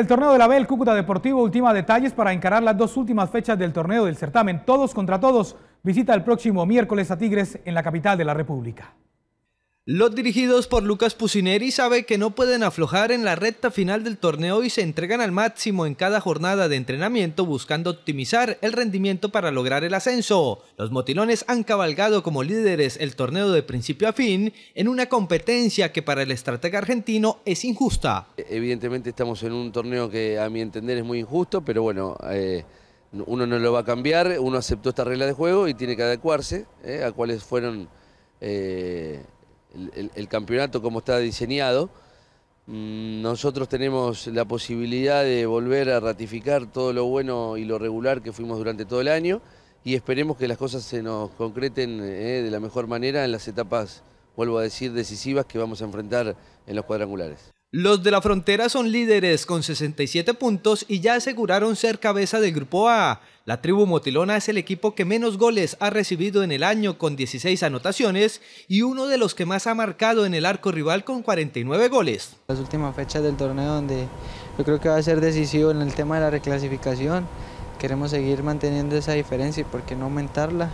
el torneo de la Bel Cúcuta Deportivo última detalles para encarar las dos últimas fechas del torneo del certamen. Todos contra todos. Visita el próximo miércoles a Tigres en la capital de la República. Los dirigidos por Lucas Pusineri sabe que no pueden aflojar en la recta final del torneo y se entregan al máximo en cada jornada de entrenamiento buscando optimizar el rendimiento para lograr el ascenso. Los motilones han cabalgado como líderes el torneo de principio a fin en una competencia que para el estratega argentino es injusta. E, evidentemente estamos en un torneo que a mi entender es muy injusto, pero bueno, eh, uno no lo va a cambiar, uno aceptó esta regla de juego y tiene que adecuarse eh, a cuáles fueron... Eh, el, campeonato como está diseñado. Mm, nosotros tenemos la posibilidad de volver a ratificar todo lo bueno y lo regular que fuimos durante todo el año y esperemos que las cosas se nos concreten eh, de la mejor manera en las etapas, vuelvo a decir, decisivas que vamos a enfrentar en los cuadrangulares. Los de la frontera son líderes con 67 puntos y ya aseguraron ser cabeza del grupo A. La tribu motilona es el equipo que menos goles ha recibido en el año con 16 anotaciones y uno de los que más ha marcado en el arco rival con 49 goles. Las últimas fechas del torneo donde yo creo que va a ser decisivo en el tema de la reclasificación. Queremos seguir manteniendo esa diferencia y por qué no aumentarla.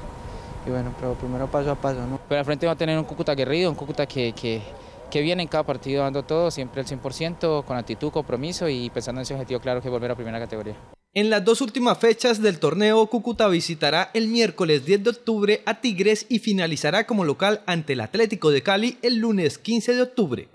Y bueno, pero primero paso a paso. ¿no? Pero al frente va a tener un Cúcuta guerrido, un Cúcuta que, que que viene en cada partido dando todo, siempre el 100%, con actitud, compromiso y pensando en ese objetivo claro que es volver a primera categoría. En las dos últimas fechas del torneo, Cúcuta visitará el miércoles 10 de octubre a Tigres y finalizará como local ante el Atlético de Cali el lunes 15 de octubre.